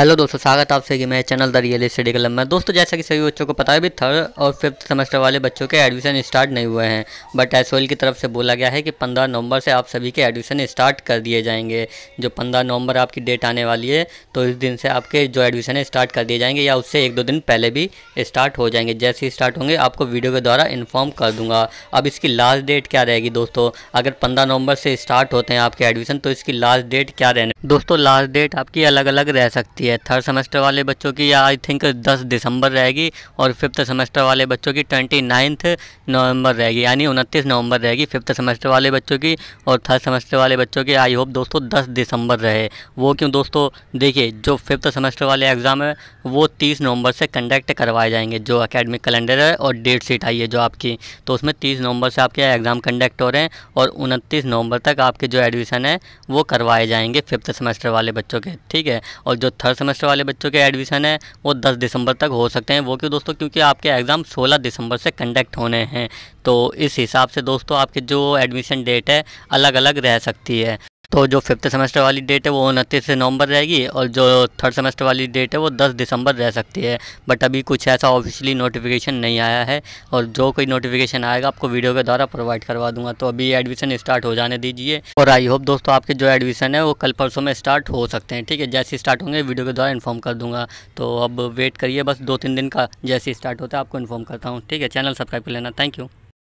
hello दोस्तों स्वागत आपसे कि मैं चैनल द रियल स्टडी कलम में दोस्तों जैसा कि सभी बच्चों को पता है भी थर्ड और फिफ्थ सेमेस्टर वाले बच्चों के एडमिशन स्टार्ट नहीं हुए हैं बट एस की तरफ से बोला गया है कि पंद्रह नवंबर से आप सभी के एडमिशन स्टार्ट कर दिए जाएंगे जो पंद्रह नवंबर आपकी डेट आने वाली है तो इस दिन से आपके जो एडमिशन है स्टार्ट कर दिए जाएंगे या उससे एक दो दिन पहले भी स्टार्ट हो जाएंगे जैसे ही स्टार्ट होंगे आपको वीडियो के द्वारा इन्फॉर्म कर दूंगा अब इसकी लास्ट डेट क्या रहेगी दोस्तों अगर पंद्रह नवंबर से स्टार्ट होते हैं आपके एडमिशन तो इसकी लास्ट डेट क्या रहने दोस्तों लास्ट डेट आपकी अलग अलग रह सकती है है थर्ड सेमेस्टर वाले बच्चों की आई थिंक दस दिसंबर रहेगी और फिफ्थ सेमेस्टर वाले बच्चों की ट्वेंटी नाइन्थ नवंबर रहेगी यानी उनतीस नवंबर रहेगी फिफ्थ सेमेस्टर वाले बच्चों की और थर्ड सेमेस्टर वाले बच्चों की आई होप दोस्तों दस दिसंबर रहे वो क्यों दोस्तों देखिए जो फिफ्थ सेमेस्टर वाले एग्ज़ाम है वो तीस नवंबर से कंडक्ट करवाए जाएंगे जो अकेडमिक कैलेंडर है और डेट शीट आई है जो आपकी तो उसमें तीस नवंबर से आपके एग्ज़ाम कंडक्ट हो रहे हैं और उनतीस नवंबर तक आपके जो एडमिशन है वो करवाए जाएंगे फिफ्थ सेमेस्टर वाले बच्चों के ठीक है और जो थर्ड थर्ड सेमेस्टर वाले बच्चों के एडमिशन है वो 10 दिसंबर तक हो सकते हैं वो क्यों दोस्तों क्योंकि आपके एग्ज़ाम 16 दिसंबर से कंडक्ट होने हैं तो इस हिसाब से दोस्तों आपके जो एडमिशन डेट है अलग अलग रह सकती है तो जो फिफ्थ सेमेस्टर वाली डेट है वो उनतीस नवंबर रहेगी और जो थर्ड सेमेस्टर वाली डेट है वो 10 दिसंबर रह सकती है बट अभी कुछ ऐसा ऑफिशियली नोटिफिकेशन नहीं आया है और जो कोई नोटिफिकेशन आएगा आपको वीडियो के द्वारा प्रोवाइड करवा दूंगा तो अभी एडमिशन स्टार्ट हो जाने दीजिए और आई होप दोस्तों आपके जो एडमिशन है वो कल परसों में स्टार्ट हो सकते हैं ठीक है जैसे स्टार्ट होंगे वीडियो के द्वारा इन्फॉर्म कर दूंगा तो अब वेट करिए बस दो तीन दिन का जैसे स्टार्ट होता है आपको इन्फॉर्म करता हूँ ठीक है चैनल सब्सक्राइब कर लेना थैंक यू